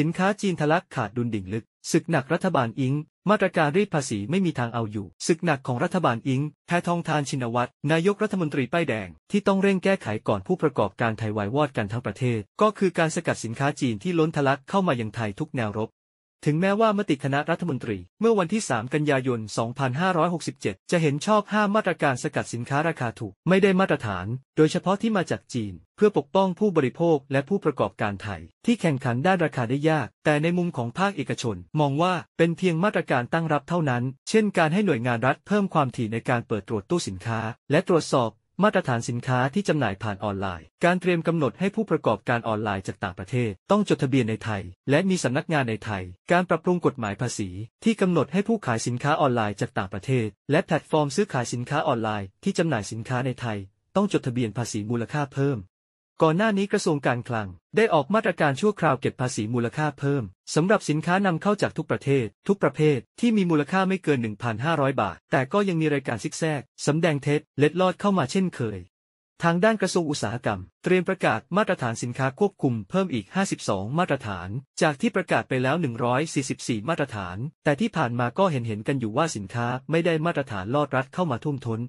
สินค้าจีนทะลักขาดดุลดิ่งลึกศึกหนักรัฐบาลอิง มาตรการรีดภาษีไม่มีทางเอาอยู่ศึกหนักของรัฐบาลอิงแพทองทานชินวัตร นายกรัฐมนตรีป้ายแดง ที่ต้องเร่งแก้ไขก่อนผู้ประกอบการไทยวายวอดกันทั้งประเทศ ก็คือการสกัดสินค้าจีนที่ล้นทะลักเข้ามายังไทยทุกแนวรบถึงแม้ว่ามติคณะรัฐมนตรี เมื่อวันที่ 3 กันยายน 2567 จะเห็นชอบ 5 มาตรการสกัดสินค้าราคาถูกไม่ได้มาตรฐาน โดยเฉพาะที่มาจากจีน เพื่อปกป้องผู้บริโภคและผู้ประกอบการไทย ที่แข่งขันด้านราคาได้ยาก แต่ในมุมของภาคเอกชน มองว่าเป็นเพียงมาตรการตั้งรับเท่านั้น เช่นการให้หน่วยงานรัฐเพิ่มความถี่ในการเปิดตรวจตู้สินค้า และตรวจสอบมาตรฐานสินค้าที่จำหน่ายผ่านออนไลน์ การเตรียมกำหนดให้ผู้ประกอบการออนไลน์จากต่างประเทศต้องจดทะเบียนในไทยและมีสำนักงานในไทย การปรับปรุงกฎหมายภาษีที่กำหนดให้ผู้ขายสินค้าออนไลน์จากต่างประเทศและแพลตฟอร์มซื้อขายสินค้าออนไลน์ที่จำหน่ายสินค้าในไทยต้องจดทะเบียนภาษีมูลค่าเพิ่มก่อนหน้านี้กระทรวงการคลัง ได้ออกมาตรการชั่วคราวเก็บภาษีมูลค่าเพิ่มสำหรับสินค้านำเข้าจากทุกประเทศทุกประเภทที่มีมูลค่าไม่เกิน 1,500 บาท แต่ก็ยังมีรายการซิกแซกสำแดงเท็จเล็ดลอดเข้ามาเช่นเคย ทางด้านกระทรวงอุตสาหกรรม เตรียมประกาศมาตรฐานสินค้าควบคุมเพิ่มอีก 52 มาตรฐาน จากที่ประกาศไปแล้ว 144 มาตรฐาน แต่ที่ผ่านมาก็เห็นเห็นกันอยู่ว่าสินค้าไม่ได้มาตรฐานลอดรัดเข้ามาทุ่มท้น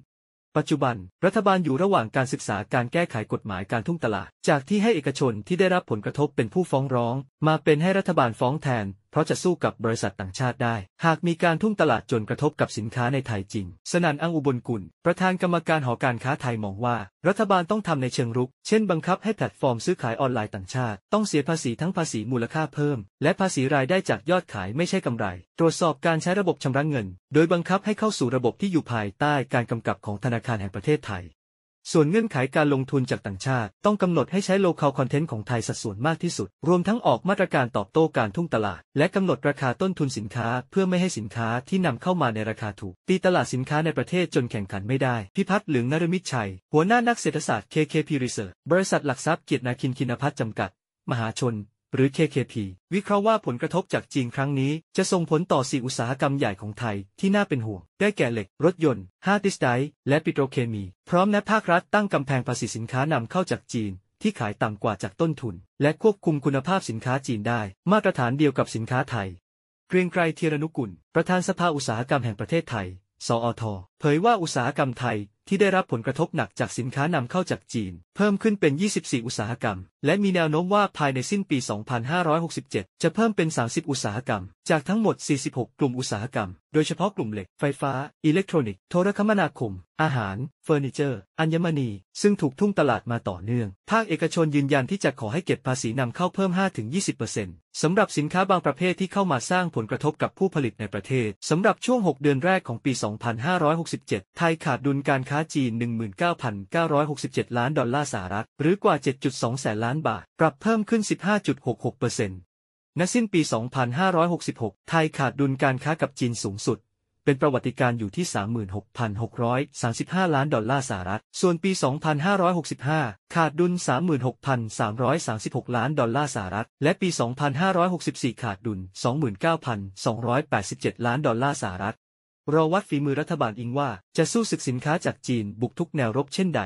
ปัจจุบัน รัฐบาลอยู่ระหว่างการศึกษาการแก้ไขกฎหมายการทุ่งตลาดจากที่ให้เอกชนที่ได้รับผลกระทบเป็นผู้ฟ้องร้อง มาเป็นให้รัฐบาลฟ้องแทนเพราะจะสู้กับบริษัทต่างชาติได้ หากมีการทุ่มตลาดจนกระทบกับสินค้าในไทยจริง สนันอังอุบลกุล ประธานกรรมการหอการค้าไทยมองว่า รัฐบาลต้องทำในเชิงรุก เช่น บังคับให้แพลตฟอร์มซื้อขายออนไลน์ต่างชาติต้องเสียภาษีทั้งภาษีมูลค่าเพิ่ม และภาษีรายได้จากยอดขายไม่ใช่กำไร ตรวจสอบการใช้ระบบชำระเงิน โดยบังคับให้เข้าสู่ระบบที่อยู่ภายใต้การกำกับของธนาคารแห่งประเทศไทยส่วนเงื่อนไขาการลงทุนจากต่างชาติ ต้องกำหนดให้ใช้ local content ของไทยสัดส่วนมากที่สุด รวมทั้งออกมาตรการตอบโต้การทุ่งตลาด และกำหนดราคาต้นทุนสินค้าเพื่อไม่ให้สินค้าที่นำเข้ามาในราคาถูก ตีตลาดสินค้าในประเทศจนแข่งขันไม่ได้ พิพัฒน์หลืองนรมิตรชัย หัวหน้านักเศรษฐศาสตร์ KKP Research บริษัทหลักทรัพย์เกียรตินาคินคินพัฒน์จำกัด มหาชนหรือ KKP วิเคราะห์ว่าผลกระทบจากจีนครั้งนี้ จะส่งผลต่อสี่อุตสาหกรรมใหญ่ของไทย ที่น่าเป็นห่วง ได้แก่เหล็ก รถยนต์าราดิสไดและปิโตรเคมี พร้อมและภาครัฐตั้งกำแพงภาษีสินค้านำเข้าจากจีน ที่ขายต่ำกว่าจากต้นทุน และควบคุมคุณภาพสินค้าจีนได้ มาตรฐานเดียวกับสินค้าไทย เกรียงไกรเทียรนุกุลประธานสภาอุตสาหกรรมแห่งประเทศไทย สอท เผยว่าอุตสาหกรรมไทยที่ได้รับผลกระทบหนักจากสินค้านำเข้าจากจีน เพิ่มขึ้นเป็น 24 อุตสาหกรรม และมีแนวโน้มว่าภายในสิ้นปี 2567 จะเพิ่มเป็น 30 อุตสาหกรรม จากทั้งหมด 46 กลุ่มอุตสาหกรรม โดยเฉพาะกลุ่มเหล็กไฟฟ้า อิเล็กทรอนิกส์ โทรคมนาคม อาหาร เฟอร์นิเจอร์ อัญมณี ซึ่งถูกทุ่งตลาดมาต่อเนื่อง ภาคเอกชนยืนยันที่จะขอให้เก็บภาษีนำเข้าเพิ่ม 5-20%สำหรับสินค้าบางประเภทที่เข้ามาสร้างผลกระทบกับผู้ผลิตในประเทศสำหรับช่วง 6 เดือนแรกของปี 2567 ไทยขาดดุลการค้าค้าจีน 19,967 ล้านดอลลาร์สหรัฐ หรือกว่า 7.2แสนล้านบาทปรับเพิ่มขึ้น 15.66%ณนะสิ้นปี 2566 ไทยขาดดุลการค้ากับจีนสูงสุด เป็นประวัติการอยู่ที่ 36,635 ล้านดอลลาร์สหรัฐ ส่วนปี 2565 ขาดดุล36,336 ล้าน ดอลลาร์สหรัฐ และปี 2564 ขาดดุล29,287 ล้านดอลลาร์สหรัฐรอวัดฝีมือรัฐบาลอิงว่าจะสู้ศึกสินค้าจากจีนบุกทุกแนวรบเช่นใด